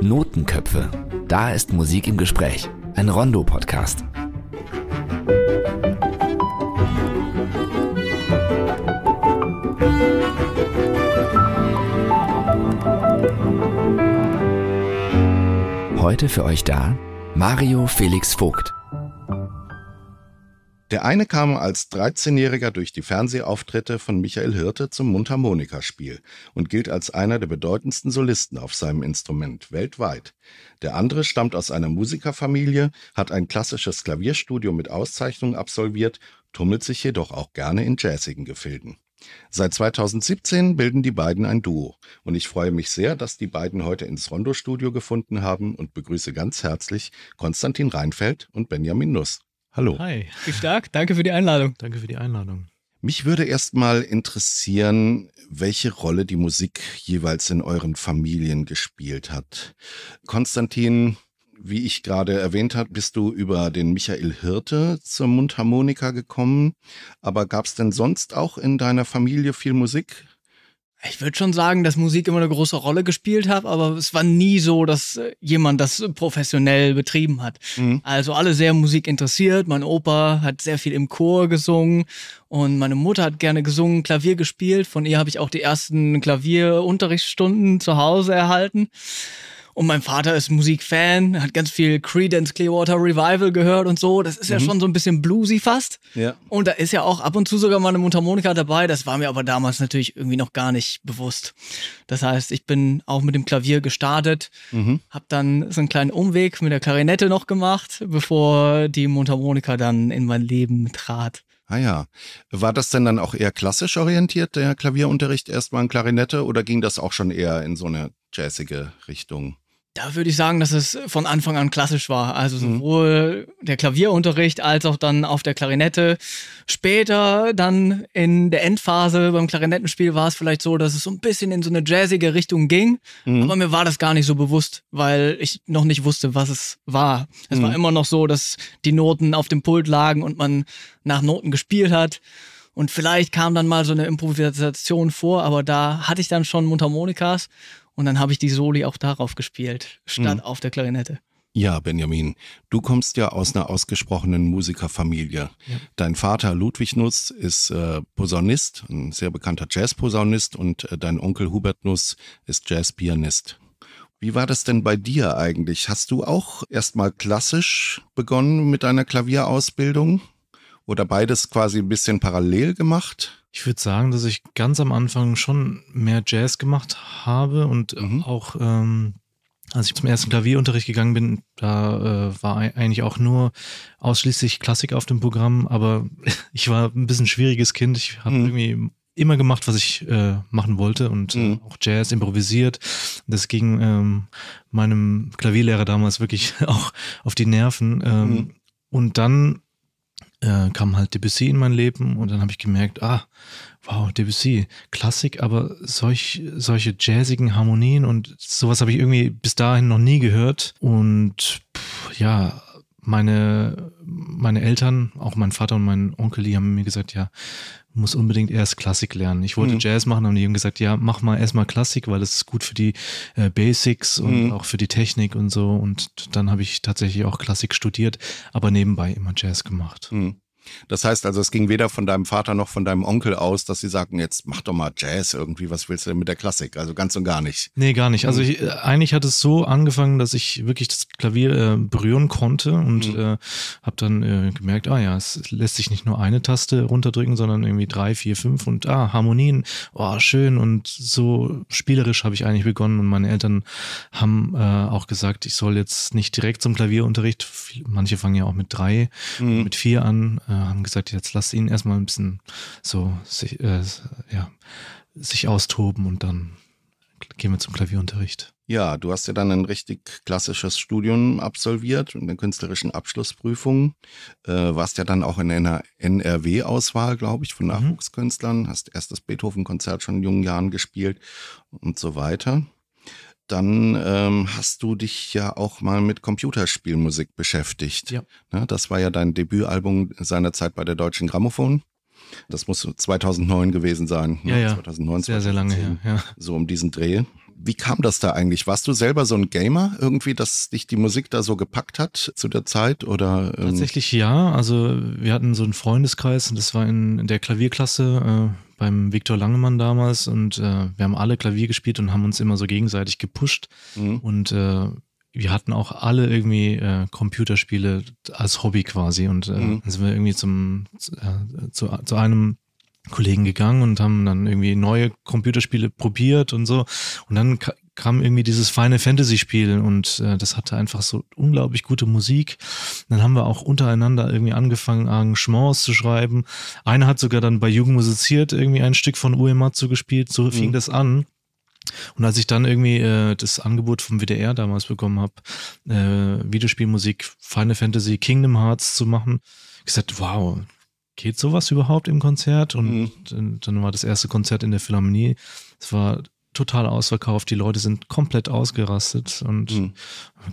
Notenköpfe. Da ist Musik im Gespräch. Ein Rondo-Podcast. Heute für euch da Mario Felix Vogt. Der eine kam als 13-Jähriger durch die Fernsehauftritte von Michael Hirte zum Mundharmonikaspiel und gilt als einer der bedeutendsten Solisten auf seinem Instrument weltweit. Der andere stammt aus einer Musikerfamilie, hat ein klassisches Klavierstudium mit Auszeichnung absolviert, tummelt sich jedoch auch gerne in jazzigen Gefilden. Seit 2017 bilden die beiden ein Duo und ich freue mich sehr, dass die beiden heute ins Rondo-Studio gefunden haben und begrüße ganz herzlich Konstantin Reinfeld und Benjamin Nuss. Hallo. Hi. Wie stark. Danke für die Einladung. Danke für die Einladung. Mich würde erstmal interessieren, welche Rolle die Musik jeweils in euren Familien gespielt hat. Konstantin, wie ich gerade erwähnt habe, bist du über den Michael Hirte zur Mundharmonika gekommen. Aber gab es denn sonst auch in deiner Familie viel Musik? Ich würde schon sagen, dass Musik immer eine große Rolle gespielt hat, aber es war nie so, dass äh, jemand das äh, professionell betrieben hat. Mhm. Also alle sehr Musik interessiert. Mein Opa hat sehr viel im Chor gesungen und meine Mutter hat gerne gesungen, Klavier gespielt. Von ihr habe ich auch die ersten Klavierunterrichtsstunden zu Hause erhalten. Und mein Vater ist Musikfan, hat ganz viel Credence Clearwater Revival gehört und so. Das ist mhm. ja schon so ein bisschen bluesy fast. Ja. Und da ist ja auch ab und zu sogar mal eine Mundharmonika dabei. Das war mir aber damals natürlich irgendwie noch gar nicht bewusst. Das heißt, ich bin auch mit dem Klavier gestartet, mhm. habe dann so einen kleinen Umweg mit der Klarinette noch gemacht, bevor die Mundharmonika dann in mein Leben trat. Ah ja. War das denn dann auch eher klassisch orientiert, der Klavierunterricht erstmal in Klarinette, oder ging das auch schon eher in so eine jazzige Richtung? Da würde ich sagen, dass es von Anfang an klassisch war. Also mhm. sowohl mhm. der Klavierunterricht als auch dann auf der Klarinette. Später dann in der Endphase beim Klarinettenspiel war es vielleicht so, dass es so ein bisschen in so eine jazzige Richtung ging. Mhm. Aber mir war das gar nicht so bewusst, weil ich noch nicht wusste, was es war. Es mhm. war immer noch so, dass die Noten auf dem Pult lagen und man nach Noten gespielt hat. Und vielleicht kam dann mal so eine Improvisation vor, aber da hatte ich dann schon Mundharmonikas und dann habe ich die Soli auch darauf gespielt, statt mhm. auf der Klarinette. Ja, Benjamin, du kommst ja aus einer ausgesprochenen Musikerfamilie. Ja. Dein Vater Ludwig Nuss ist äh, Posaunist, ein sehr bekannter Jazzposaunist und äh, dein Onkel Hubert Nuss ist Jazzpianist. Wie war das denn bei dir eigentlich? Hast du auch erstmal klassisch begonnen mit deiner Klavierausbildung oder beides quasi ein bisschen parallel gemacht? ich würde sagen, dass ich ganz am Anfang schon mehr Jazz gemacht habe und mhm. auch ähm, als ich zum ersten Klavierunterricht gegangen bin, da äh, war eigentlich auch nur ausschließlich Klassik auf dem Programm, aber ich war ein bisschen schwieriges Kind. Ich habe mhm. irgendwie immer gemacht, was ich äh, machen wollte und äh, mhm. auch Jazz improvisiert. Das ging ähm, meinem Klavierlehrer damals wirklich auch auf die Nerven. Ähm, mhm. Und dann äh, kam halt Debussy in mein Leben und dann habe ich gemerkt, ah, wow, Debussy, Klassik, aber solch, solche jazzigen Harmonien und sowas habe ich irgendwie bis dahin noch nie gehört. Und pff, ja, meine, meine Eltern, auch mein Vater und mein Onkel, die haben mir gesagt, ja, muss unbedingt erst Klassik lernen. Ich wollte mhm. Jazz machen, haben die eben gesagt, ja, mach mal erstmal Klassik, weil das ist gut für die äh, Basics und mhm. auch für die Technik und so. Und dann habe ich tatsächlich auch Klassik studiert, aber nebenbei immer Jazz gemacht. Mhm. Das heißt also, es ging weder von deinem Vater noch von deinem Onkel aus, dass sie sagten, jetzt mach doch mal Jazz irgendwie, was willst du denn mit der Klassik? Also ganz und gar nicht. Nee, gar nicht. Also mhm. ich, äh, eigentlich hat es so angefangen, dass ich wirklich das Klavier äh, berühren konnte und mhm. äh, habe dann äh, gemerkt, ah ja, es lässt sich nicht nur eine Taste runterdrücken, sondern irgendwie drei, vier, fünf und ah, Harmonien, oh, schön und so spielerisch habe ich eigentlich begonnen und meine Eltern haben äh, auch gesagt, ich soll jetzt nicht direkt zum Klavierunterricht, manche fangen ja auch mit drei, mhm. mit vier an, äh, haben gesagt, jetzt lass ihn erstmal ein bisschen so sich, äh, ja, sich austoben und dann gehen wir zum Klavierunterricht. Ja, du hast ja dann ein richtig klassisches Studium absolviert und eine künstlerischen Abschlussprüfung. Äh, warst ja dann auch in einer NRW-Auswahl, glaube ich, von mhm. Nachwuchskünstlern. Mhm. Hast erst das Beethoven-Konzert schon in jungen Jahren gespielt und so weiter dann ähm, hast du dich ja auch mal mit Computerspielmusik beschäftigt. Ja. Ne, das war ja dein Debütalbum seinerzeit bei der Deutschen Grammophon. Das muss 2009 gewesen sein. Ja, ne? ja. 2009, sehr, 2010, sehr lange her. Ja. So um diesen Dreh. Wie kam das da eigentlich? Warst du selber so ein Gamer irgendwie, dass dich die Musik da so gepackt hat zu der Zeit oder? Ähm? Tatsächlich ja. Also wir hatten so einen Freundeskreis und das war in, in der Klavierklasse. Äh beim Viktor Langemann damals und äh, wir haben alle Klavier gespielt und haben uns immer so gegenseitig gepusht mhm. und äh, wir hatten auch alle irgendwie äh, Computerspiele als Hobby quasi und äh, mhm. dann sind wir irgendwie zum äh, zu, zu einem Kollegen gegangen und haben dann irgendwie neue Computerspiele probiert und so. Und dann kam irgendwie dieses Final Fantasy Spiel und äh, das hatte einfach so unglaublich gute Musik. dann haben wir auch untereinander irgendwie angefangen, Arrangements zu schreiben. Einer hat sogar dann bei Jugend musiziert irgendwie ein Stück von Uematsu gespielt. So mhm. fing das an. Und als ich dann irgendwie äh, das Angebot vom WDR damals bekommen habe, äh, Videospielmusik Final Fantasy Kingdom Hearts zu machen, gesagt, wow, geht sowas überhaupt im Konzert? Und mhm. dann, war das erste Konzert in der Philharmonie. Es war total ausverkauft, die Leute sind komplett ausgerastet und mhm.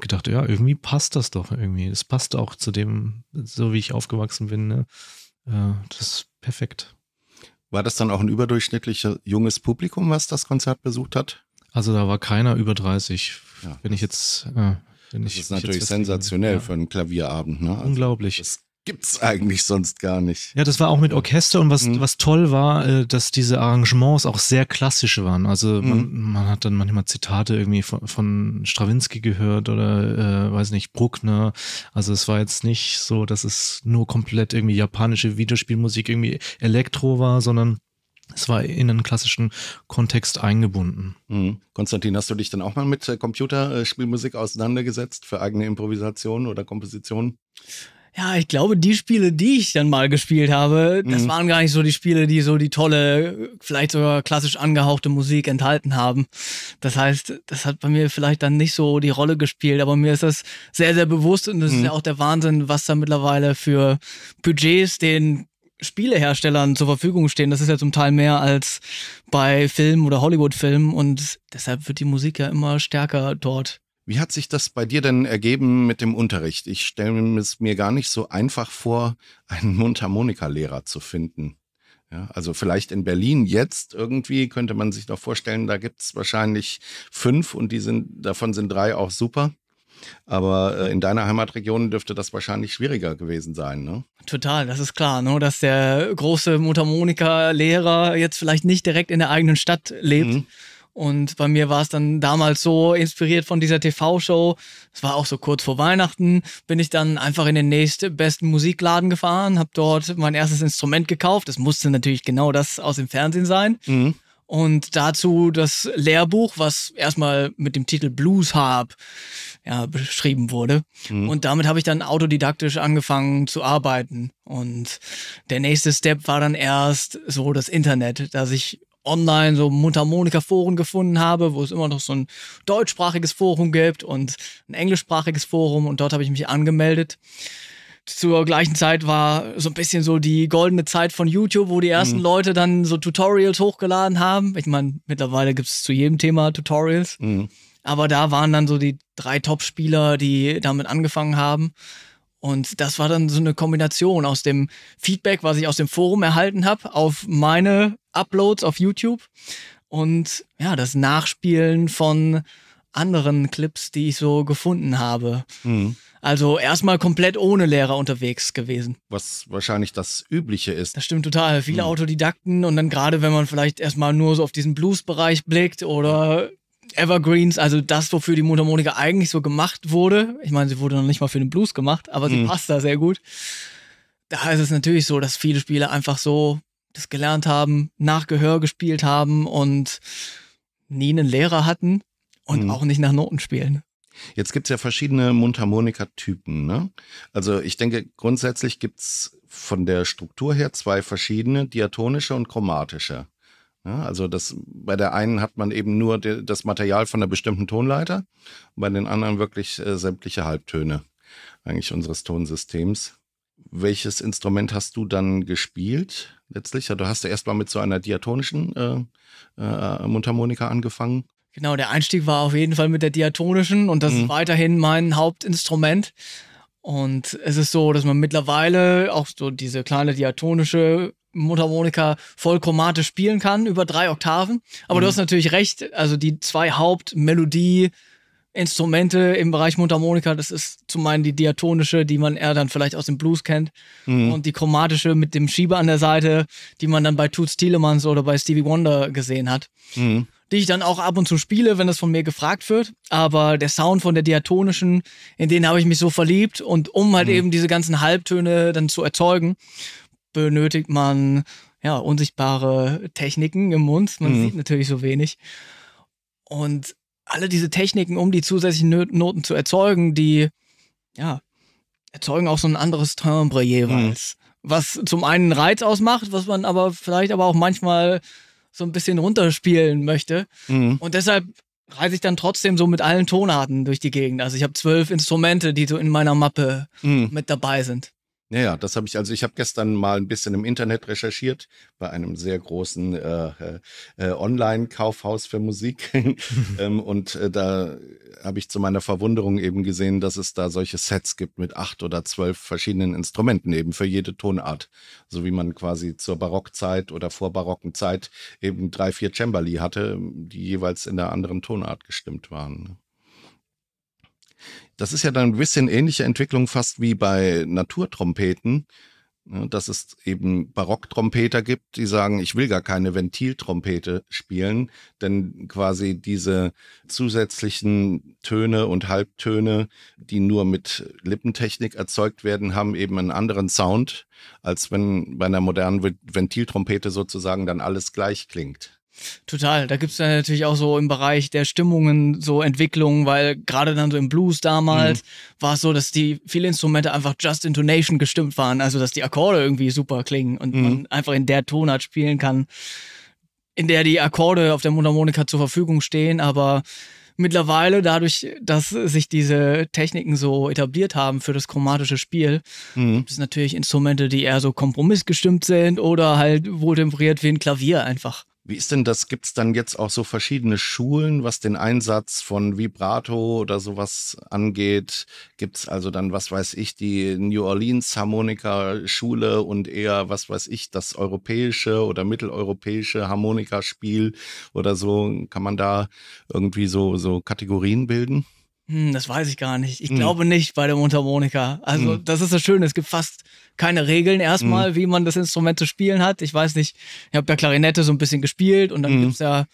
gedacht, ja, irgendwie passt das doch irgendwie. Es passt auch zu dem, so wie ich aufgewachsen bin. Ne? Äh, das ist perfekt. War das dann auch ein überdurchschnittlich junges Publikum, was das Konzert besucht hat? Also da war keiner über 30. Ja, wenn ich jetzt. Äh, wenn das ich, ist natürlich sensationell ja. für einen Klavierabend. Ne? Also Unglaublich. Das gibt's eigentlich sonst gar nicht. Ja, das war auch mit Orchester und was, mhm. was toll war, äh, dass diese Arrangements auch sehr klassisch waren. Also mhm. man, man, hat dann manchmal Zitate irgendwie von, von Strawinski gehört oder äh, weiß nicht, Bruckner. Also es war jetzt nicht so, dass es nur komplett irgendwie japanische Videospielmusik irgendwie Elektro war, sondern es war in einen klassischen Kontext eingebunden. Mhm. Konstantin, hast du dich dann auch mal mit äh, Computerspielmusik auseinandergesetzt für eigene Improvisationen oder Kompositionen? ja, ich glaube, die Spiele, die ich dann mal gespielt habe, das mhm. waren gar nicht so die Spiele, die so die tolle, vielleicht sogar klassisch angehauchte Musik enthalten haben. Das heißt, das hat bei mir vielleicht dann nicht so die Rolle gespielt, aber mir ist das sehr, sehr bewusst und das mhm. ist ja auch der Wahnsinn, was da mittlerweile für Budgets den Spieleherstellern zur Verfügung stehen. Das ist ja zum Teil mehr als bei Filmen oder Hollywood-Filmen und deshalb wird die Musik ja immer stärker dort wie hat sich das bei dir denn ergeben mit dem Unterricht? Ich stelle es mir gar nicht so einfach vor, einen Mundharmonika-Lehrer zu finden. Ja, also vielleicht in Berlin jetzt irgendwie könnte man sich doch vorstellen, da gibt es wahrscheinlich fünf und die sind, davon sind drei auch super. Aber äh, in deiner Heimatregion dürfte das wahrscheinlich schwieriger gewesen sein, ne? Total, das ist klar, ne? dass der große Mundharmonika-Lehrer jetzt vielleicht nicht direkt in der eigenen Stadt lebt. Mhm. Und bei mir war es dann damals so inspiriert von dieser TV-Show. Es war auch so kurz vor Weihnachten, bin ich dann einfach in den nächstbesten Musikladen gefahren, habe dort mein erstes Instrument gekauft. Es musste natürlich genau das aus dem Fernsehen sein. Mhm. Und dazu das Lehrbuch, was erstmal mit dem Titel Blues Harp ja, beschrieben wurde. Mhm. Und damit habe ich dann autodidaktisch angefangen zu arbeiten. Und der nächste Step war dann erst so das Internet, dass ich online so Mundharmonika-Foren gefunden habe, wo es immer noch so ein deutschsprachiges Forum gibt und ein englischsprachiges Forum und dort habe ich mich angemeldet. Zur gleichen Zeit war so ein bisschen so die goldene Zeit von YouTube, wo die ersten mhm. Leute dann so Tutorials hochgeladen haben. Ich meine, mittlerweile gibt es zu jedem Thema Tutorials. Mhm. Aber da waren dann so die drei Top-Spieler, die damit angefangen haben. Und das war dann so eine Kombination aus dem Feedback, was ich aus dem Forum erhalten habe, auf meine Uploads auf YouTube und ja, das Nachspielen von anderen Clips, die ich so gefunden habe. Mhm. Also erstmal komplett ohne Lehrer unterwegs gewesen. Was wahrscheinlich das Übliche ist. Das stimmt total. Viele mhm. Autodidakten und dann gerade, wenn man vielleicht erstmal nur so auf diesen Blues-Bereich blickt oder Evergreens, also das, wofür die Mundharmonika eigentlich so gemacht wurde. Ich meine, sie wurde noch nicht mal für den Blues gemacht, aber sie mhm. passt da sehr gut. Da ist es natürlich so, dass viele Spieler einfach so das gelernt haben, nach Gehör gespielt haben und nie einen Lehrer hatten und mhm. auch nicht nach Noten spielen. Jetzt gibt es ja verschiedene Mundharmonika-Typen. Ne? Also ich denke, grundsätzlich gibt es von der Struktur her zwei verschiedene, diatonische und chromatische. Ja, also das, bei der einen hat man eben nur de, das Material von einer bestimmten Tonleiter, bei den anderen wirklich äh, sämtliche Halbtöne eigentlich unseres Tonsystems. Welches Instrument hast du dann gespielt letztlich? Also du hast ja erstmal mit so einer diatonischen äh, äh, Mundharmonika angefangen. Genau, der Einstieg war auf jeden Fall mit der diatonischen und das mhm. ist weiterhin mein Hauptinstrument. Und es ist so, dass man mittlerweile auch so diese kleine diatonische Mundharmonika voll chromatisch spielen kann, über drei Oktaven. Aber mhm. du hast natürlich recht, also die zwei Hauptmelodie, Instrumente im Bereich Mundharmonika, das ist zum einen die diatonische, die man eher dann vielleicht aus dem Blues kennt, mhm. und die chromatische mit dem Schieber an der Seite, die man dann bei Toots Thielemans oder bei Stevie Wonder gesehen hat. Mhm. Die ich dann auch ab und zu spiele, wenn das von mir gefragt wird. Aber der Sound von der diatonischen, in den habe ich mich so verliebt und um halt mhm. eben diese ganzen Halbtöne dann zu erzeugen benötigt man ja unsichtbare Techniken im Mund. Man mhm. sieht natürlich so wenig. Und alle diese Techniken, um die zusätzlichen Noten zu erzeugen, die ja erzeugen auch so ein anderes Timbre jeweils. Mhm. Was zum einen Reiz ausmacht, was man aber vielleicht aber auch manchmal so ein bisschen runterspielen möchte. Mhm. Und deshalb reise ich dann trotzdem so mit allen Tonarten durch die Gegend. Also ich habe zwölf Instrumente, die so in meiner Mappe mhm. mit dabei sind. Naja, das habe ich, also ich habe gestern mal ein bisschen im Internet recherchiert, bei einem sehr großen äh, äh, äh Online-Kaufhaus für Musik. ähm, und äh, da habe ich zu meiner Verwunderung eben gesehen, dass es da solche Sets gibt mit acht oder zwölf verschiedenen Instrumenten eben für jede Tonart. So wie man quasi zur Barockzeit oder vorbarocken Zeit eben drei, vier Cembali hatte, die jeweils in der anderen Tonart gestimmt waren. Ne? Das ist ja dann ein bisschen ähnliche Entwicklung fast wie bei Naturtrompeten, ne, dass es eben Barocktrompeter gibt, die sagen, ich will gar keine Ventiltrompete spielen, denn quasi diese zusätzlichen Töne und Halbtöne, die nur mit Lippentechnik erzeugt werden, haben eben einen anderen Sound, als wenn bei einer modernen Ventiltrompete sozusagen dann alles gleich klingt. Total. Da gibt es dann natürlich auch so im Bereich der Stimmungen so Entwicklungen, weil gerade dann so im Blues damals mhm. war es so, dass die viele Instrumente einfach just intonation gestimmt waren. Also, dass die Akkorde irgendwie super klingen und mhm. man einfach in der Tonart spielen kann, in der die Akkorde auf der Mundharmonika zur Verfügung stehen. Aber mittlerweile, dadurch, dass sich diese Techniken so etabliert haben für das chromatische Spiel, mhm. gibt es natürlich Instrumente, die eher so kompromissgestimmt sind oder halt wohl temperiert wie ein Klavier einfach. Wie ist denn das? Gibt es dann jetzt auch so verschiedene Schulen, was den Einsatz von Vibrato oder sowas angeht? Gibt es also dann, was weiß ich, die New Orleans Harmonika-Schule und eher, was weiß ich, das europäische oder mitteleuropäische Harmonikaspiel oder so? Kann man da irgendwie so, so Kategorien bilden? Hm, das weiß ich gar nicht. Ich hm. glaube nicht bei der Mundharmonika. Also, hm. das ist das Schöne. Es gibt fast keine Regeln erstmal, hm. wie man das Instrument zu spielen hat. Ich weiß nicht, ich habe ja Klarinette so ein bisschen gespielt und dann hm. gibt es ja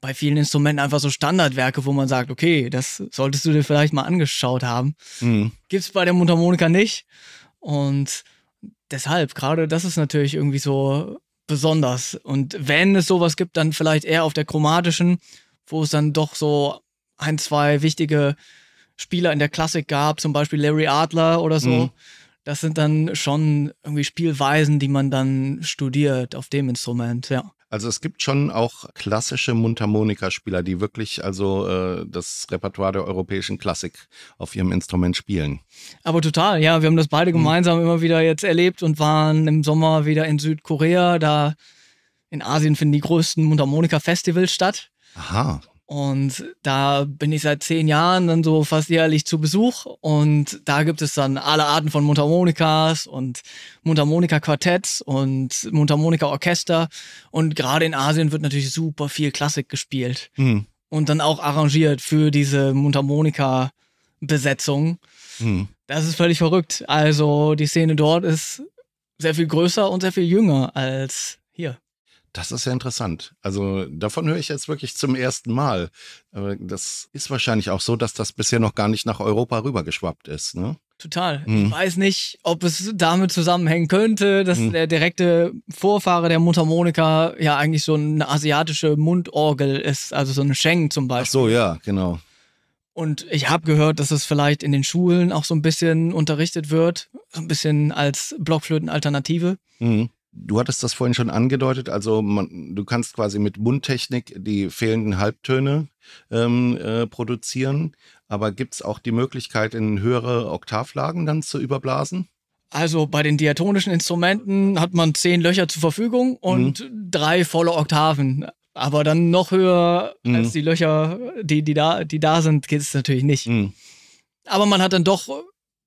bei vielen Instrumenten einfach so Standardwerke, wo man sagt, okay, das solltest du dir vielleicht mal angeschaut haben. Mhm. Gibt es bei der Mundharmonika nicht. Und deshalb, gerade das ist natürlich irgendwie so besonders. Und wenn es sowas gibt, dann vielleicht eher auf der chromatischen, wo es dann doch so ein, zwei wichtige Spieler in der Klassik gab, zum Beispiel Larry Adler oder so. Mhm. Das sind dann schon irgendwie Spielweisen, die man dann studiert auf dem Instrument, ja. Also es gibt schon auch klassische Mundharmonika-Spieler, die wirklich also äh, das Repertoire der europäischen Klassik auf ihrem Instrument spielen. Aber total, ja, wir haben das beide mhm. gemeinsam mhm. immer wieder jetzt erlebt und waren im Sommer wieder in Südkorea. Da in Asien finden die größten Mundharmonika-Festivals statt. Aha. Und da bin ich seit zehn Jahren dann so fast jährlich zu Besuch. Und da gibt es dann alle Arten von Mundharmonikas und Mundharmonika-Quartetts und Mundharmonika-Orchester. Und gerade in Asien wird natürlich super viel Klassik gespielt. Mhm. Und dann auch arrangiert für diese Mundharmonika-Besetzung. Mhm. Das ist völlig verrückt. Also die Szene dort ist sehr viel größer und sehr viel jünger als hier. Das ist ja interessant. Also davon höre ich jetzt wirklich zum ersten Mal. Das ist wahrscheinlich auch so, dass das bisher noch gar nicht nach Europa rübergeschwappt ist. Ne? Total. Hm. Ich weiß nicht, ob es damit zusammenhängen könnte, dass hm. der direkte Vorfahre der Mundharmonika ja eigentlich so eine asiatische Mundorgel ist, also so eine Sheng zum Beispiel. Ach so, ja, genau. Und ich habe gehört, dass es vielleicht in den Schulen auch so ein bisschen unterrichtet wird, so ein bisschen als Blockflötenalternative. Mhm. Du hattest das vorhin schon angedeutet, also man, du kannst quasi mit Mundtechnik die fehlenden Halbtöne ähm, äh, produzieren, aber gibt es auch die Möglichkeit, in höhere Oktavlagen dann zu überblasen? Also bei den diatonischen Instrumenten hat man zehn Löcher zur Verfügung und mhm. drei volle Oktaven. Aber dann noch höher mhm. als die Löcher, die, die, da, die da sind, geht es natürlich nicht. Mhm. Aber man hat dann doch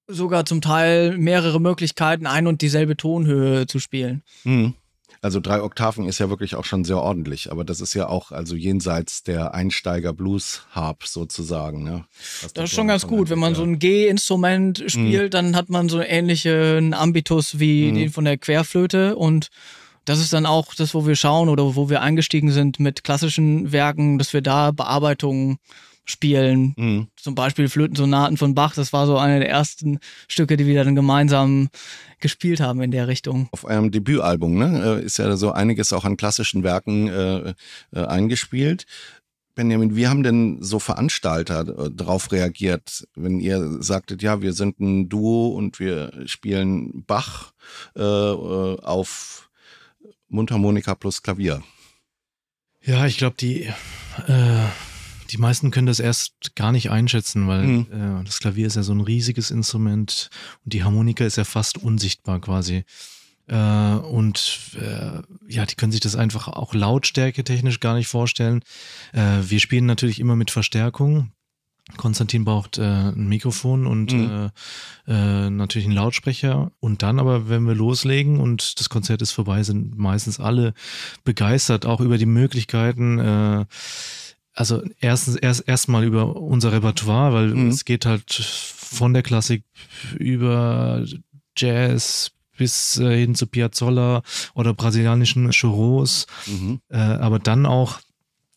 sogar zum Teil mehrere Möglichkeiten, ein und dieselbe Tonhöhe zu spielen. Mhm. Also drei Oktaven ist ja wirklich auch schon sehr ordentlich, aber das ist ja auch also jenseits der Einsteiger-Blues-Harp sozusagen. Ne? Das, das ist schon ganz gut. wenn man ja. so ein G-Instrument hm. spielt, mhm. dann hat man so einen ähnlichen Ambitus wie mhm. den von der Querflöte und das ist dann auch das, wo wir schauen oder wo wir eingestiegen sind mit klassischen Werken, dass wir da Bearbeitungen äh, spielen. Mhm. Zum Beispiel Flötensonaten von Bach. Das war so eine der ersten Stücke, die wir dann gemeinsam gespielt haben in der Richtung. Auf eurem Debütalbum ne? Äh, ist ja so einiges auch an klassischen Werken äh, äh, eingespielt. Benjamin, wie haben denn so Veranstalter äh, darauf reagiert, wenn ihr sagtet, ja, wir sind ein Duo und wir spielen Bach äh, auf Mundharmonika plus Klavier? Ja, ich glaube, die äh, die meisten können das erst gar nicht einschätzen, weil mhm. äh, das Klavier ist ja so ein riesiges Instrument und die Harmonika ist ja fast unsichtbar quasi. Äh, und äh, ja, die können sich das einfach auch Lautstärke technisch gar nicht vorstellen. Äh, wir spielen natürlich immer mit Verstärkung. Konstantin braucht äh, ein Mikrofon und mhm. äh, äh, natürlich einen Lautsprecher. Und dann aber, wenn wir loslegen und das Konzert ist vorbei, sind meistens alle begeistert, auch über die Möglichkeiten Äh, also erstens erst erstmal über unser Repertoire, weil mhm. es geht halt von der Klassik über Jazz bis äh, hin zu Piazzolla oder brasilianischen Choros, mhm. äh, aber dann auch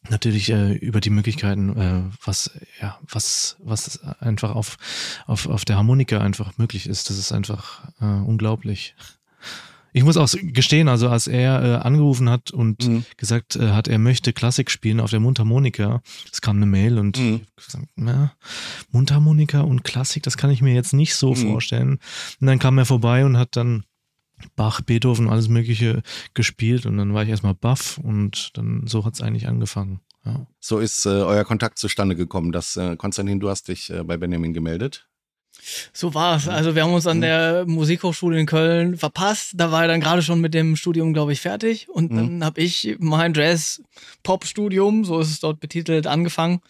natürlich äh, über die Möglichkeiten, äh, was ja was was einfach auf, auf auf der Harmonika einfach möglich ist. Das ist einfach äh, unglaublich. Ich muss auch gestehen, also als er äh, angerufen hat und mhm. gesagt äh, hat, er möchte Klassik spielen auf der Mundharmonika, es kam eine Mail und mhm. ich gesagt, na, Mundharmonika und Klassik, das kann ich mir jetzt nicht so mhm. vorstellen. Und dann kam er vorbei und hat dann Bach, Beethoven, alles Mögliche gespielt und dann war ich erstmal baff und dann so hat es eigentlich angefangen. Ja. So ist äh, euer Kontakt zustande gekommen. Dass, äh, Konstantin, du hast dich äh, bei Benjamin gemeldet. So war's. Also wir haben uns an mhm. der Musikhochschule in Köln verpasst. Da war er dann gerade schon mit dem Studium, glaube ich, fertig. Und mhm. dann habe ich mein Jazz-Pop-Studium, so ist es dort betitelt, angefangen.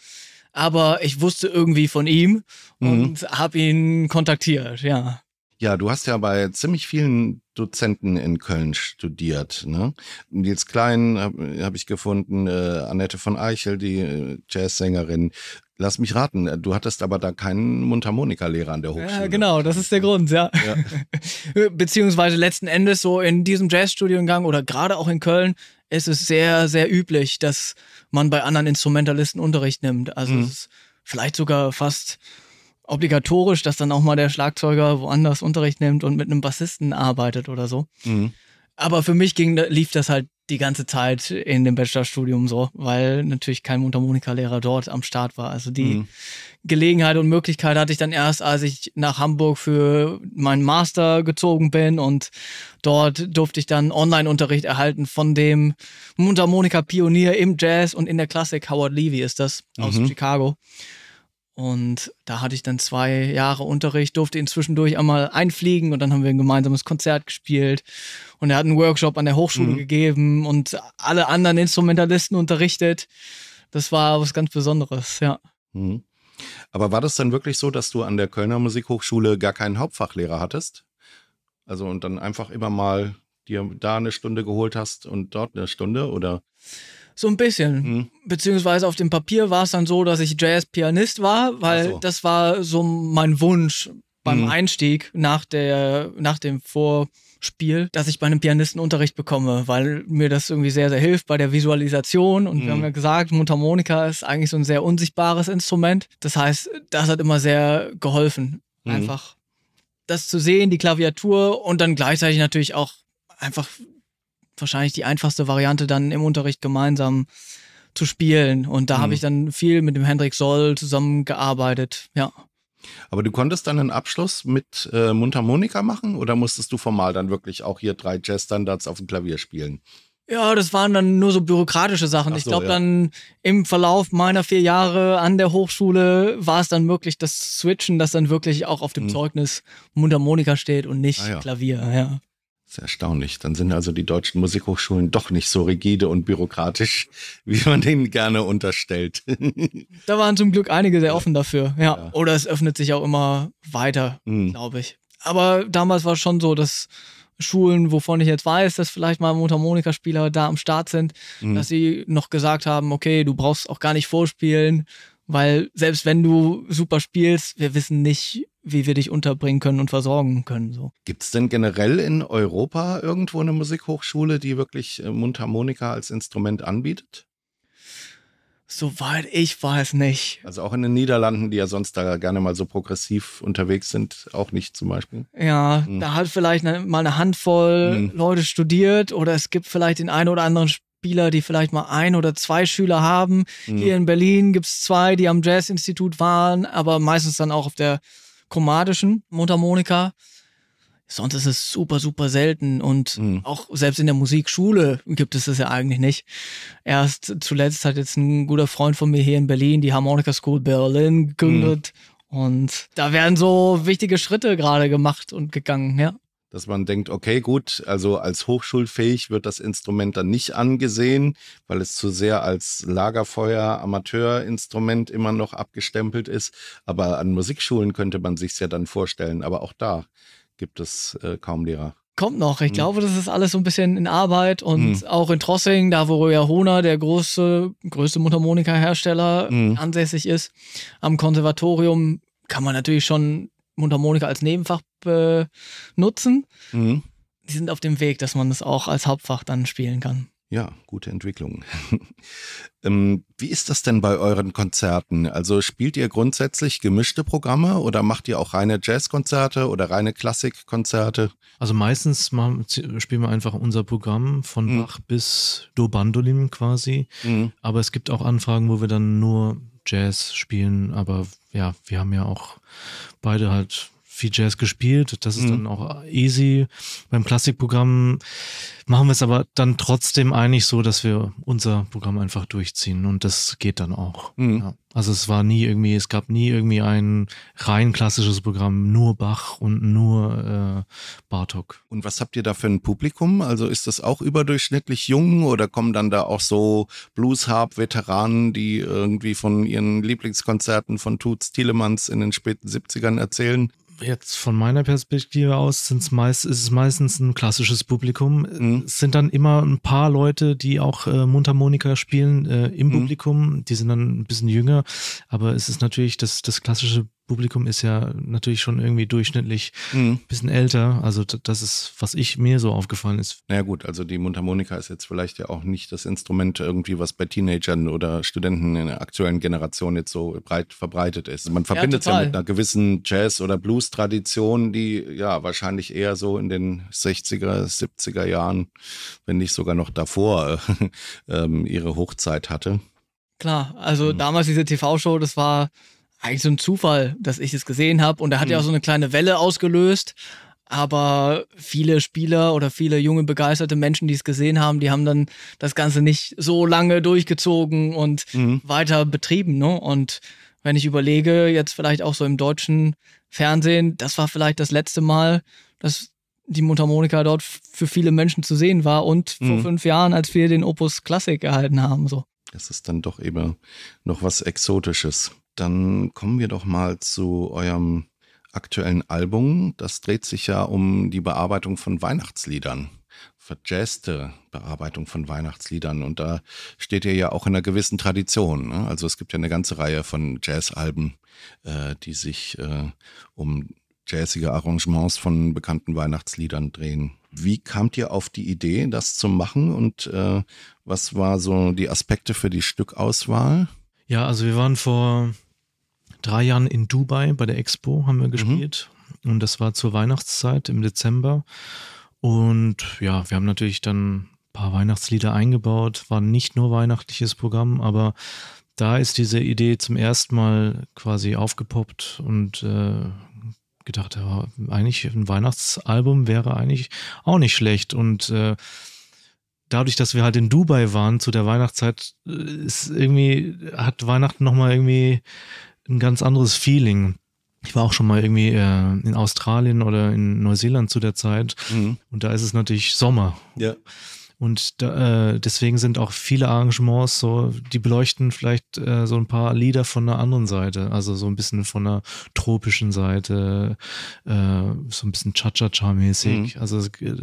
Aber ich wusste irgendwie von ihm mhm. und habe ihn kontaktiert, ja. Ja, du hast ja bei ziemlich vielen Dozenten in Köln studiert. Ne? Nils Klein habe hab ich gefunden, äh, Annette von Eichel, die äh, Jazzsängerin. Lass mich raten, äh, du hattest aber da keinen Mundharmonika-Lehrer an der Hochschule. Ja, genau, das ist der Grund, ja. ja. Beziehungsweise letzten Endes so in diesem Jazzstudiengang oder gerade auch in Köln ist es sehr, sehr üblich, dass man bei anderen Instrumentalisten Unterricht nimmt. Also mhm. es ist vielleicht sogar fast obligatorisch, dass dann auch mal der Schlagzeuger woanders Unterricht nimmt und mit einem Bassisten arbeitet oder so. Mhm. Aber für mich ging, lief das halt die ganze Zeit in dem Bachelorstudium so, weil natürlich kein Mundharmonika-Lehrer dort am Start war. Also die mhm. Gelegenheit und Möglichkeit hatte ich dann erst, als ich nach Hamburg für meinen Master gezogen bin und dort durfte ich dann Online-Unterricht erhalten von dem Mundharmonika-Pionier im Jazz und in der Klassik Howard Levy ist das aus mhm. Chicago. Und da hatte ich dann zwei Jahre Unterricht, durfte ihn zwischendurch einmal einfliegen und dann haben wir ein gemeinsames Konzert gespielt. Und er hat einen Workshop an der Hochschule mhm. gegeben und alle anderen Instrumentalisten unterrichtet. Das war was ganz Besonderes, ja. Mhm. Aber war das dann wirklich so, dass du an der Kölner Musikhochschule gar keinen Hauptfachlehrer hattest? Also und dann einfach immer mal dir da eine Stunde geholt hast und dort eine Stunde oder? So ein bisschen. Mhm. Beziehungsweise auf dem Papier war es dann so, dass ich Jazz-Pianist war, weil so. das war so mein Wunsch beim mhm. Einstieg nach, der, nach dem Vorspiel, dass ich bei einem Pianisten Unterricht bekomme, weil mir das irgendwie sehr, sehr hilft bei der Visualisation. Und mhm. wir haben ja gesagt, Mundharmonika ist eigentlich so ein sehr unsichtbares Instrument. Das heißt, das hat immer sehr geholfen, mhm. einfach das zu sehen, die Klaviatur und dann gleichzeitig natürlich auch einfach wahrscheinlich die einfachste Variante, dann im Unterricht gemeinsam zu spielen. Und da mhm. habe ich dann viel mit dem Hendrik Soll zusammengearbeitet, ja. Aber du konntest dann einen Abschluss mit äh, Mundharmonika machen oder musstest du formal dann wirklich auch hier drei Jazz-Standards auf dem Klavier spielen? Ja, das waren dann nur so bürokratische Sachen. So, ich glaube, ja. dann im Verlauf meiner vier Jahre an der Hochschule war es dann möglich, das Switchen, dass dann wirklich auch auf dem mhm. Zeugnis Mundharmonika steht und nicht ah, ja. Klavier. Ja. Das ist erstaunlich. Dann sind also die deutschen Musikhochschulen doch nicht so rigide und bürokratisch, wie man denen gerne unterstellt. da waren zum Glück einige sehr offen dafür. Ja. ja. Oder es öffnet sich auch immer weiter, mhm. glaube ich. Aber damals war es schon so, dass Schulen, wovon ich jetzt weiß, dass vielleicht mal Mundharmonikaspieler da am Start sind, mhm. dass sie noch gesagt haben, okay, du brauchst auch gar nicht vorspielen, weil selbst wenn du super spielst, wir wissen nicht, wie wir dich unterbringen können und versorgen können. So. Gibt es denn generell in Europa irgendwo eine Musikhochschule, die wirklich äh, Mundharmonika als Instrument anbietet? Soweit ich weiß nicht. Also auch in den Niederlanden, die ja sonst da gerne mal so progressiv unterwegs sind, auch nicht zum Beispiel. Ja, hm. da hat vielleicht ne, mal eine Handvoll hm. Leute studiert oder es gibt vielleicht den einen oder anderen Spieler, die vielleicht mal ein oder zwei Schüler haben. Hm. Hier in Berlin gibt es zwei, die am Jazzinstitut waren, aber meistens dann auch auf der chromatischen Mundharmonika. Sonst ist es super, super selten und mhm. auch selbst in der Musikschule gibt es das ja eigentlich nicht. Erst zuletzt hat jetzt ein guter Freund von mir hier in Berlin die Harmonica School Berlin gegründet mhm. und da werden so wichtige Schritte gerade gemacht und gegangen, ja dass man denkt, okay, gut, also als hochschulfähig wird das Instrument dann nicht angesehen, weil es zu sehr als Lagerfeuer-Amateurinstrument immer noch abgestempelt ist. Aber an Musikschulen könnte man sich ja dann vorstellen. Aber auch da gibt es äh, kaum Lehrer. Kommt noch. Ich mhm. glaube, das ist alles so ein bisschen in Arbeit und mhm. auch in Trossing, da wo ja Hona, der große, größte Mundharmonika-Hersteller, mhm. ansässig ist, am Konservatorium kann man natürlich schon Mundharmonika als Nebenfach benutzen. Äh, mhm. Die sind auf dem Weg, dass man das auch als Hauptfach dann spielen kann. Ja, gute Entwicklung. ähm, wie ist das denn bei euren Konzerten? Also spielt ihr grundsätzlich gemischte Programme oder macht ihr auch reine Jazzkonzerte oder reine Klassikkonzerte? Also meistens machen, spielen wir einfach unser Programm von mhm. Bach bis Do Bandolin quasi. Mhm. Aber es gibt auch Anfragen, wo wir dann nur Jazz spielen, aber ja, wir haben ja auch beide halt viel Jazz gespielt. Das ist mhm. dann auch easy. Beim Klassikprogramm machen wir es aber dann trotzdem eigentlich so, dass wir unser Programm einfach durchziehen und das geht dann auch. Mhm. Ja. Also es war nie irgendwie, es gab nie irgendwie ein rein klassisches Programm, nur Bach und nur äh, Bartok. Und was habt ihr da für ein Publikum? Also ist das auch überdurchschnittlich jung oder kommen dann da auch so Blues-Harp-Veteranen, die irgendwie von ihren Lieblingskonzerten von Toots Thielemanns in den späten 70ern erzählen? jetzt von meiner Perspektive aus sind's meist, ist es meistens ein klassisches Publikum. Mhm. Es sind dann immer ein paar Leute, die auch äh, Mundharmonika spielen äh, im mhm. Publikum. Die sind dann ein bisschen jünger, aber es ist natürlich das, das klassische Publikum ist ja natürlich schon irgendwie durchschnittlich ein mhm. bisschen älter. Also das ist, was ich mir so aufgefallen ist. Na naja, gut, also die Mundharmonika ist jetzt vielleicht ja auch nicht das Instrument irgendwie, was bei Teenagern oder Studenten in der aktuellen Generation jetzt so breit verbreitet ist. Man verbindet es ja, ja, mit einer gewissen Jazz- oder Blues-Tradition, die ja wahrscheinlich eher so in den 60er, 70er Jahren, wenn nicht sogar noch davor, ähm, ihre Hochzeit hatte. Klar, also mhm. damals diese TV-Show, das war eigentlich so ein Zufall, dass ich es gesehen habe. Und er hat mhm. ja auch so eine kleine Welle ausgelöst. Aber viele Spieler oder viele junge, begeisterte Menschen, die es gesehen haben, die haben dann das Ganze nicht so lange durchgezogen und mhm. weiter betrieben. Ne? Und wenn ich überlege, jetzt vielleicht auch so im deutschen Fernsehen, das war vielleicht das letzte Mal, dass die Mundharmonika dort für viele Menschen zu sehen war und vor mhm. fünf Jahren, als wir den Opus Classic erhalten haben. So. Das ist dann doch eben noch was Exotisches. Dann kommen wir doch mal zu eurem aktuellen Album. Das dreht sich ja um die Bearbeitung von Weihnachtsliedern. Verjazzte Bearbeitung von Weihnachtsliedern. Und da steht ihr ja auch in einer gewissen Tradition. Ne? Also es gibt ja eine ganze Reihe von Jazzalben, äh, die sich äh, um jazzige Arrangements von bekannten Weihnachtsliedern drehen. Wie kamt ihr auf die Idee, das zu machen und äh, was war so die Aspekte für die Stückauswahl? Ja, also wir waren vor drei Jahren in Dubai bei der Expo haben wir mhm. gespielt. Mhm. Und das war zur Weihnachtszeit im Dezember. Und ja, wir haben natürlich dann ein paar Weihnachtslieder eingebaut. War nicht nur weihnachtliches Programm, aber da ist diese Idee zum ersten Mal quasi aufgepoppt und äh, gedacht, ja, eigentlich ein Weihnachtsalbum wäre eigentlich auch nicht schlecht. Und äh, dadurch, dass wir halt in Dubai waren zu der Weihnachtszeit, äh, ist irgendwie, hat Weihnachten nochmal irgendwie ein ganz anderes Feeling. Ich war auch schon mal irgendwie äh, in Australien oder in Neuseeland zu der Zeit mhm. und da ist es natürlich Sommer. Ja. Und da, äh, deswegen sind auch viele Arrangements so, die beleuchten vielleicht äh, so ein paar Lieder von einer anderen Seite, also so ein bisschen von einer tropischen Seite, äh, so ein bisschen Cha-Cha-Cha-mäßig. Mhm. Also äh,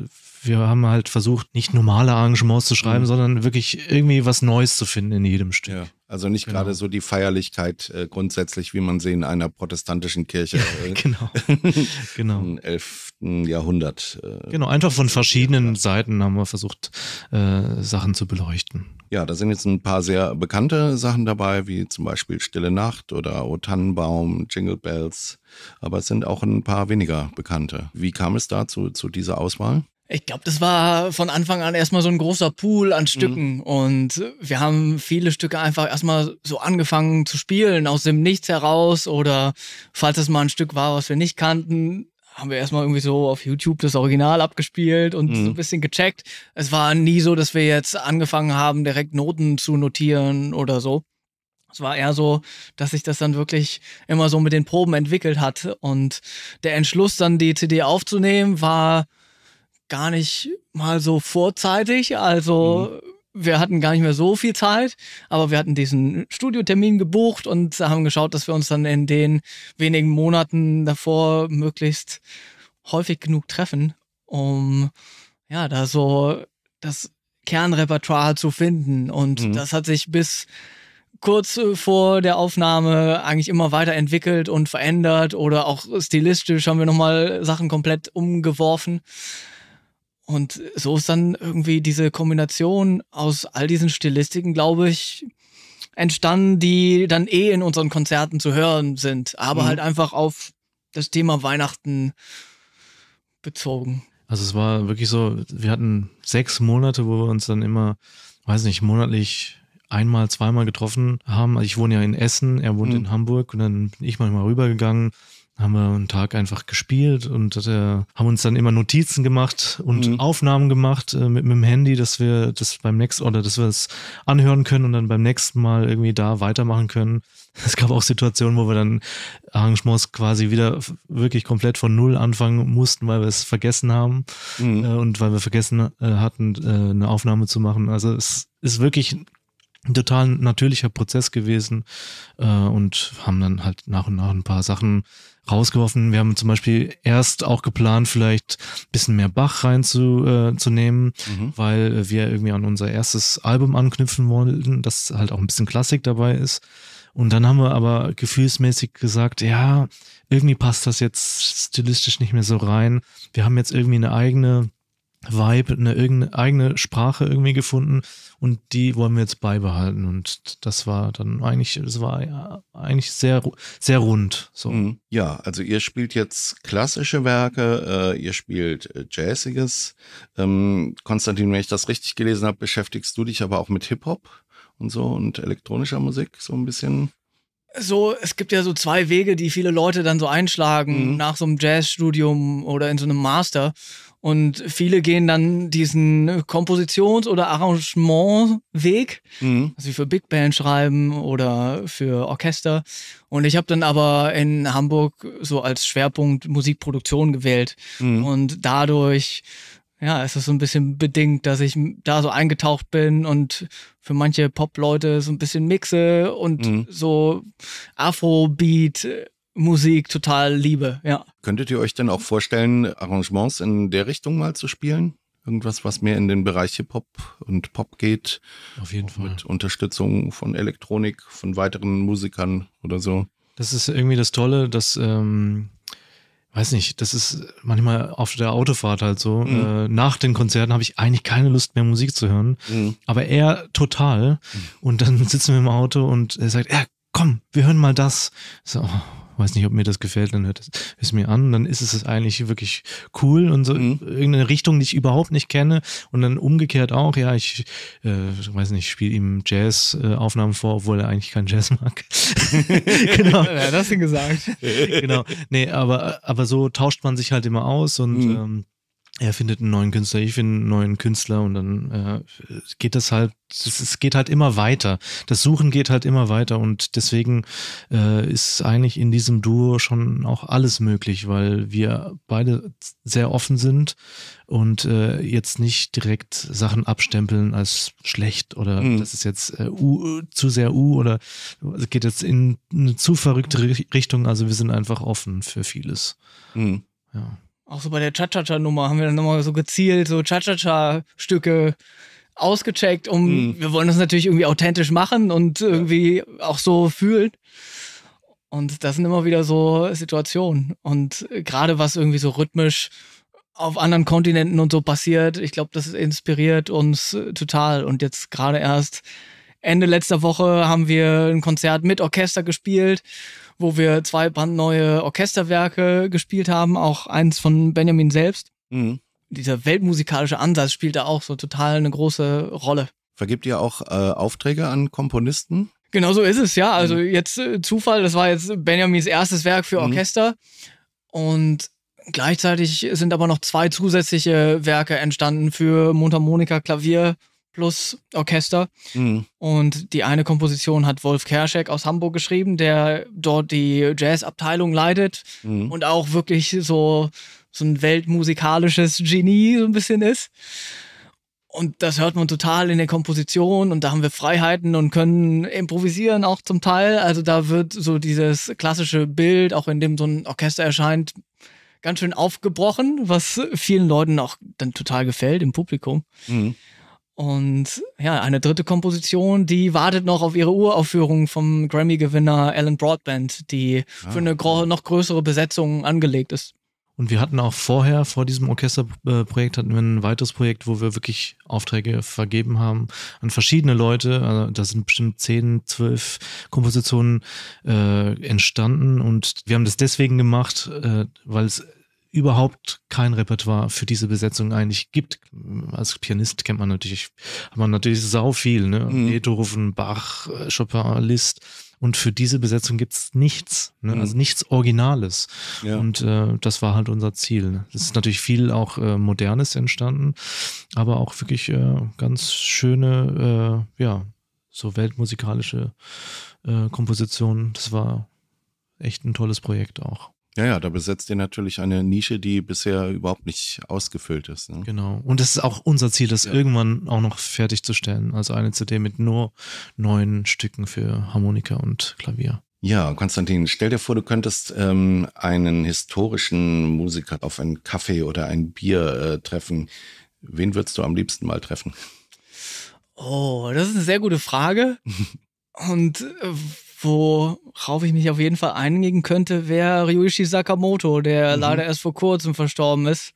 wir haben halt versucht, nicht normale Arrangements zu schreiben, mhm. sondern wirklich irgendwie was Neues zu finden in jedem Stück. Ja, also nicht genau. gerade genau. so die Feierlichkeit äh, grundsätzlich, wie man sie in einer protestantischen Kirche äh, genau. genau. im 11. Jahrhundert. Äh, genau, einfach von verschiedenen Seiten haben wir versucht, äh, Sachen zu beleuchten. Ja, da sind jetzt ein paar sehr bekannte Sachen dabei, wie zum Beispiel Stille Nacht oder O Tannenbaum, Jingle Bells aber es sind auch ein paar weniger bekannte. Wie kam es dazu, zu dieser Auswahl? Ich glaube, das war von Anfang an erstmal so ein großer Pool an mhm. Stücken. Mhm. Und wir haben viele Stücke einfach erstmal so angefangen zu spielen, aus dem Nichts heraus. Oder falls es mal ein Stück war, was wir nicht kannten, haben wir erstmal irgendwie so auf YouTube das Original abgespielt und mhm. so ein mhm. bisschen gecheckt. Es war nie so, dass wir jetzt angefangen haben, direkt Noten zu notieren oder so. Es war eher so, dass sich das dann wirklich immer so mit den Proben entwickelt hat. Und der Entschluss, dann die CD aufzunehmen, war gar nicht mal so vorzeitig. Also mhm. wir hatten gar nicht mehr so viel Zeit, aber wir hatten diesen Studiotermin gebucht und haben geschaut, dass wir uns dann in den wenigen Monaten davor möglichst häufig genug treffen, um ja, da so das Kernrepertoire zu finden. Und mhm. das hat sich bis kurz vor der Aufnahme eigentlich immer weiterentwickelt und verändert oder auch stilistisch haben wir nochmal Sachen komplett umgeworfen. Und so ist dann irgendwie diese Kombination aus all diesen Stilistiken, glaube ich, entstanden, die dann eh in unseren Konzerten zu hören sind, aber mhm. halt einfach auf das Thema Weihnachten bezogen. Also es war wirklich so, wir hatten sechs Monate, wo wir uns dann immer, weiß nicht, monatlich einmal, zweimal getroffen haben. Also ich wohne ja in Essen, er wohnt mhm. in Hamburg und dann bin ich manchmal rübergegangen haben wir einen Tag einfach gespielt und äh, haben uns dann immer Notizen gemacht und mhm. Aufnahmen gemacht äh, mit, mit dem Handy, dass wir das beim nächsten oder dass wir es anhören können und dann beim nächsten Mal irgendwie da weitermachen können. Es gab auch Situationen, wo wir dann Arrangements quasi wieder wirklich komplett von Null anfangen mussten, weil wir es vergessen haben mhm. äh, und weil wir vergessen äh, hatten, äh, eine Aufnahme zu machen. Also es ist wirklich ein total natürlicher Prozess gewesen äh, und haben dann halt nach und nach ein paar Sachen rausgeworfen. Wir haben zum Beispiel erst auch geplant, vielleicht bisschen mehr Bach reinzunehmen, äh, zu nehmen, mhm. weil wir irgendwie an unser erstes Album anknüpfen wollten, das halt auch ein bisschen Klassik dabei ist. Und dann haben wir aber gefühlsmäßig gesagt, ja, irgendwie passt das jetzt stilistisch nicht mehr so rein. Wir haben jetzt irgendwie eine eigene Vibe, eine irgendeine eigene Sprache irgendwie gefunden und die wollen wir jetzt beibehalten. Und das war dann eigentlich, das war äh, eigentlich sehr, sehr rund. So. Mhm. Ja, also ihr spielt jetzt klassische Werke, äh, ihr spielt äh, Jazziges. Ähm, Konstantin, wenn ich das richtig gelesen habe, beschäftigst du dich aber auch mit Hip-Hop und so und elektronischer Musik so ein bisschen so, es gibt ja so zwei Wege, die viele Leute dann so einschlagen mhm. nach so einem Jazzstudium oder in so einem Master. Und viele gehen dann diesen Kompositions- oder Arrangementweg, mhm. also für Big Band schreiben oder für Orchester. Und ich habe dann aber in Hamburg so als Schwerpunkt Musikproduktion gewählt. Mhm. Und dadurch ja, es so ein bisschen bedingt, dass ich da so eingetaucht bin und für manche Pop-Leute so ein bisschen mixe und mhm. so Afrobeat Musik total liebe, ja. Könntet ihr euch denn auch vorstellen, Arrangements in der Richtung mal zu spielen? Irgendwas, was mehr in den Bereich Hip-Hop und Pop geht. Auf jeden Fall. Mit Unterstützung von Elektronik, von weiteren Musikern oder so. Das ist irgendwie das Tolle, dass, ähm, weiß nicht, das ist manchmal auf der Autofahrt halt so. Mhm. Äh, nach den Konzerten habe ich eigentlich keine Lust mehr Musik zu hören, mhm. aber er total. Mhm. Und dann sitzen wir im Auto und er sagt, ja, komm, wir hören mal das. so, oh, weiß nicht, ob mir das gefällt, dann hört es mir an. Und dann ist es eigentlich wirklich cool und so mhm. irgendeine Richtung, die ich überhaupt nicht kenne. Und dann umgekehrt auch, ja, ich äh, weiß nicht, spiele ihm Jazz-Aufnahmen äh, vor, obwohl er eigentlich keinen Jazz mag. genau. ja, das denn gesagt. genau. Nee, aber, aber so tauscht man sich halt immer aus und mhm. ähm, er findet einen neuen Künstler, ich finde einen neuen Künstler und dann äh, geht das halt, es geht halt immer weiter. Das Suchen geht halt immer weiter und deswegen äh, ist eigentlich in diesem Duo schon auch alles möglich, weil wir beide sehr offen sind und äh, jetzt nicht direkt Sachen abstempeln als schlecht oder mhm. das ist jetzt äh, U, zu sehr U oder es geht jetzt in eine zu verrückte Richtung. Also wir sind einfach offen für vieles. Mhm. Ja. Auch so bei der Cha-Cha-Cha-Nummer haben wir dann nochmal so gezielt so Cha-Cha-Cha-Stücke ausgecheckt, um, mhm. wir wollen das natürlich irgendwie authentisch machen und irgendwie ja. auch so fühlen. Und das sind immer wieder so Situationen. Und gerade was irgendwie so rhythmisch auf anderen Kontinenten und so passiert, ich glaube, das inspiriert uns äh, total. Und jetzt gerade erst Ende letzter Woche haben wir ein Konzert mit Orchester gespielt wo wir zwei brandneue Orchesterwerke gespielt haben, auch eins von Benjamin selbst. Mhm. Dieser weltmusikalische Ansatz spielt da auch so total eine große Rolle. Vergibt ihr auch äh, Aufträge an Komponisten? Genau so ist es, ja. Also mhm. jetzt äh, Zufall, das war jetzt Benjamins erstes Werk für mhm. Orchester. Mhm. Und gleichzeitig sind aber noch zwei zusätzliche Werke entstanden für Mundharmonika, Klavier plus Orchester. Mhm. Und die eine Komposition hat Wolf Kerschek aus Hamburg geschrieben, der dort die Jazzabteilung leitet mhm. und auch wirklich so, so ein weltmusikalisches Genie so ein bisschen ist. Und das hört man total in der Komposition und da haben wir Freiheiten und können improvisieren auch zum Teil. Also da wird so dieses klassische Bild, auch in dem so ein Orchester erscheint, ganz schön aufgebrochen, was vielen Leuten auch dann total gefällt im Publikum. Mhm. Und ja, eine dritte Komposition, die wartet noch auf ihre Uraufführung vom Grammy-Gewinner Alan Broadband, die ah, für eine okay. noch größere Besetzung angelegt ist. Und wir hatten auch vorher, vor diesem Orchesterprojekt, hatten wir ein weiteres Projekt, wo wir wirklich Aufträge vergeben haben an verschiedene Leute. Also da sind bestimmt zehn, zwölf Kompositionen äh, entstanden und wir haben das deswegen gemacht, äh, weil es überhaupt kein Repertoire für diese Besetzung eigentlich gibt. Als Pianist kennt man natürlich, hat man natürlich sau viel, ne? Mhm. Beethoven, Bach, äh, Chopin, Liszt. Und für diese Besetzung gibt's nichts, ne? Mhm. also nichts Originales. Ja. Und äh, das war halt unser Ziel. Es ist natürlich viel auch äh, Modernes entstanden, aber auch wirklich äh, ganz schöne, äh, ja, so weltmusikalische äh, Kompositionen. Das war echt ein tolles Projekt auch. Ja, ja, da besetzt ihr natürlich eine Nische, die bisher überhaupt nicht ausgefüllt ist. Ne? Genau. Und das ist auch unser Ziel, das ja. irgendwann auch noch fertigzustellen. Also eine CD mit nur neun Stücken für Harmonika und Klavier. Ja, Konstantin, stell dir vor, du könntest ähm, einen historischen Musiker auf einen Kaffee oder ein Bier äh, treffen. Wen würdest du am liebsten mal treffen? Oh, das ist eine sehr gute Frage. Und äh, worauf ich mich auf jeden Fall einigen könnte, wäre Ryuichi Sakamoto, der mhm. leider erst vor kurzem verstorben ist.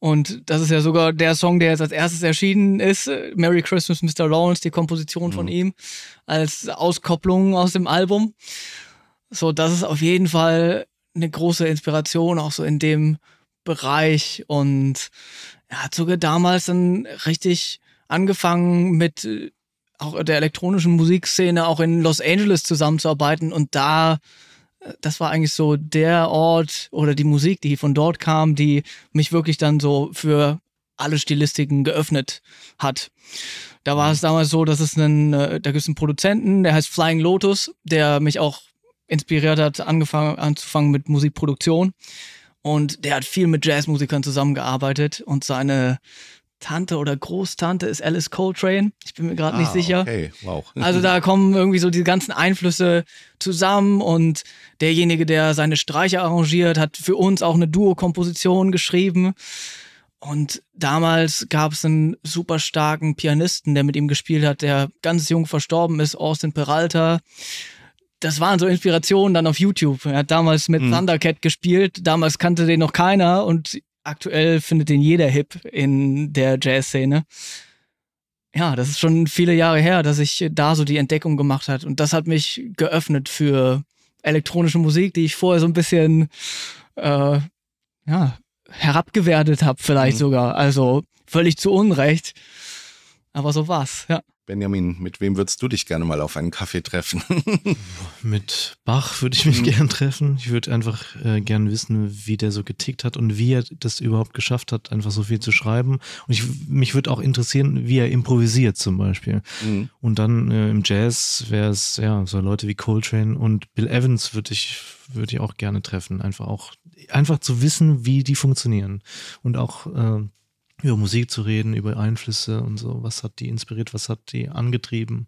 Und das ist ja sogar der Song, der jetzt als erstes erschienen ist. Merry Christmas, Mr. Lawrence, die Komposition mhm. von ihm, als Auskopplung aus dem Album. So, das ist auf jeden Fall eine große Inspiration, auch so in dem Bereich. Und er hat sogar damals dann richtig angefangen mit äh, auch der elektronischen Musikszene auch in Los Angeles zusammenzuarbeiten und da äh, das war eigentlich so der Ort oder die Musik, die von dort kam, die mich wirklich dann so für alle Stilistiken geöffnet hat. Da war es damals so, dass es einen, äh, da gibt es einen Produzenten, der heißt Flying Lotus, der mich auch inspiriert hat, angefangen, anzufangen mit Musikproduktion. Und der hat viel mit Jazzmusikern zusammengearbeitet und seine Tante oder Großtante ist Alice Coltrane. Ich bin mir gerade ah, nicht sicher. Okay, wow. also da kommen irgendwie so die ganzen Einflüsse zusammen und derjenige, der seine Streicher arrangiert, hat für uns auch eine Duo-Komposition geschrieben. Und damals gab es einen super starken Pianisten, der mit ihm gespielt hat, der ganz jung verstorben ist, Austin Peralta. Das waren so Inspirationen dann auf YouTube. Er hat damals mit mhm. Thundercat gespielt. Damals kannte den noch keiner und aktuell findet den jeder hip in der Jazzszene. Ja, das ist schon viele Jahre her, dass ich da so die Entdeckung gemacht hat und das hat mich geöffnet für elektronische Musik, die ich vorher so ein bisschen äh, ja, herabgewertet habe, vielleicht mhm. sogar. Also völlig zu Unrecht. Aber so war's, ja. Benjamin, mit wem würdest du dich gerne mal auf einen Kaffee treffen? mit Bach würde ich mich mhm. gern treffen. Ich würde einfach äh, gern wissen, wie der so getickt hat und wie er das überhaupt geschafft hat, einfach so viel zu schreiben. Und ich, mich würde auch interessieren, wie er improvisiert zum Beispiel. Mhm. Und dann äh, im Jazz wäre es, ja, so Leute wie Coltrane und Bill Evans würde ich, würde ich auch gerne treffen. Einfach auch, einfach zu wissen, wie die funktionieren. Und auch, äh, über Musik zu reden, über Einflüsse und so. Was hat die inspiriert? Was hat die angetrieben?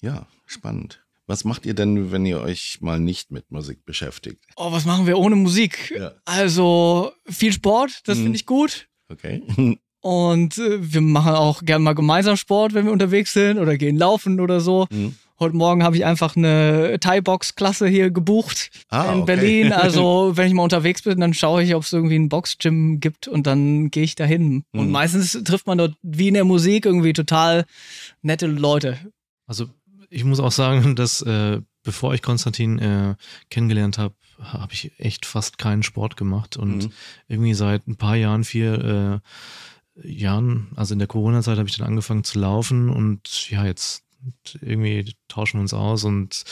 Ja, spannend. Was macht ihr denn, wenn ihr euch mal nicht mit Musik beschäftigt? Oh, was machen wir ohne Musik? Ja. Also viel Sport, das hm. finde mhm. ich gut. Okay. Und äh, wir machen auch gerne mal gemeinsam Sport, wenn wir unterwegs sind oder gehen laufen oder so. Hm. Heute Morgen habe ich einfach eine Thai-Box-Klasse hier gebucht ah, in okay. Berlin. Also, wenn ich mal unterwegs bin, dann schaue ich, ob es irgendwie ein Box-Gym gibt und dann gehe ich dahin. Mhm. Und meistens trifft man dort wie in der Musik irgendwie total nette Leute. Also, ich muss auch sagen, dass äh, bevor ich Konstantin äh, kennengelernt habe, habe ich echt fast keinen Sport gemacht und mhm. irgendwie seit ein paar Jahren, vier äh, Jahren, also in der Corona-Zeit habe ich dann angefangen zu laufen und ja, jetzt und irgendwie tauschen wir uns aus und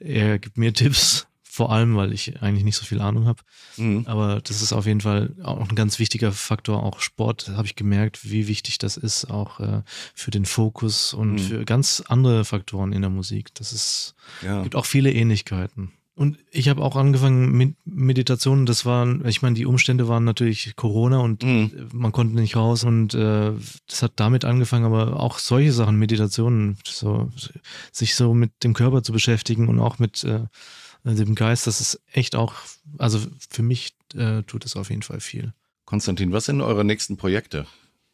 er gibt mir Tipps, vor allem, weil ich eigentlich nicht so viel Ahnung habe. Mhm. Aber das ist auf jeden Fall auch ein ganz wichtiger Faktor, auch Sport, habe ich gemerkt, wie wichtig das ist, auch äh, für den Fokus und mhm. für ganz andere Faktoren in der Musik. Das ist, ja. gibt auch viele Ähnlichkeiten. Und ich habe auch angefangen mit Meditationen. Das waren, ich meine, die Umstände waren natürlich Corona und mhm. man konnte nicht raus und äh, das hat damit angefangen, aber auch solche Sachen, Meditationen, so, sich so mit dem Körper zu beschäftigen und auch mit äh, also dem Geist, das ist echt auch, also für mich äh, tut es auf jeden Fall viel. Konstantin, was sind eure nächsten Projekte?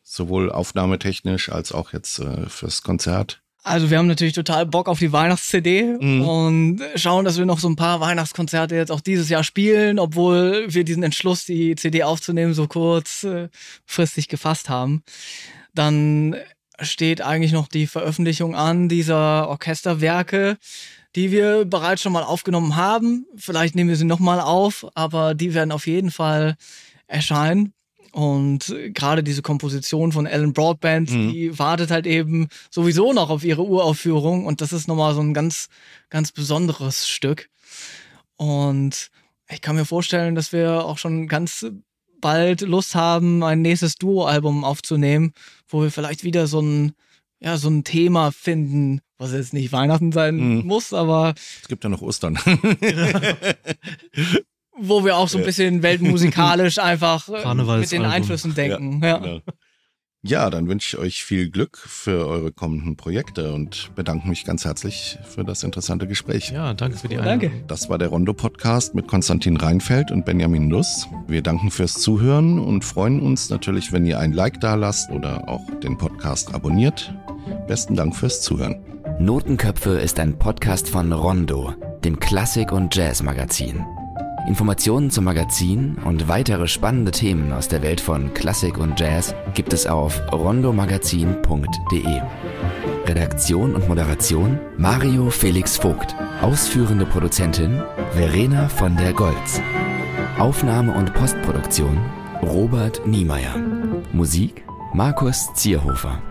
Sowohl aufnahmetechnisch als auch jetzt äh, fürs Konzert? Also wir haben natürlich total Bock auf die Weihnachts-CD mhm. und schauen, dass wir noch so ein paar Weihnachtskonzerte jetzt auch dieses Jahr spielen, obwohl wir diesen Entschluss, die CD aufzunehmen, so kurzfristig gefasst haben. Dann steht eigentlich noch die Veröffentlichung an dieser Orchesterwerke, die wir bereits schon mal aufgenommen haben. Vielleicht nehmen wir sie nochmal auf, aber die werden auf jeden Fall erscheinen. Und gerade diese Komposition von Alan Broadband, mhm. die wartet halt eben sowieso noch auf ihre Uraufführung. Und das ist nochmal so ein ganz, ganz besonderes Stück. Und ich kann mir vorstellen, dass wir auch schon ganz bald Lust haben, ein nächstes Duo-Album aufzunehmen, wo wir vielleicht wieder so ein, ja, so ein Thema finden, was jetzt nicht Weihnachten sein mhm. muss, aber. Es gibt ja noch Ostern. Ja. wo wir auch so ein bisschen weltmusikalisch einfach äh, mit den Einflüssen denken. Genau. Ja, genau. ja, dann wünsche ich euch viel Glück für eure kommenden Projekte und bedanke mich ganz herzlich für das interessante Gespräch. Ja, danke für die Einladung. Das war der Rondo-Podcast mit Konstantin Reinfeld und Benjamin Nuss. Wir danken fürs Zuhören und freuen uns natürlich, wenn ihr ein Like da lasst oder auch den Podcast abonniert. Besten Dank fürs Zuhören. Notenköpfe ist ein Podcast von Rondo, dem Klassik- und Jazzmagazin. Informationen zum Magazin und weitere spannende Themen aus der Welt von Klassik und Jazz gibt es auf rondomagazin.de. Redaktion und Moderation Mario Felix Vogt. Ausführende Produzentin Verena von der Goltz. Aufnahme und Postproduktion Robert Niemeyer. Musik Markus Zierhofer.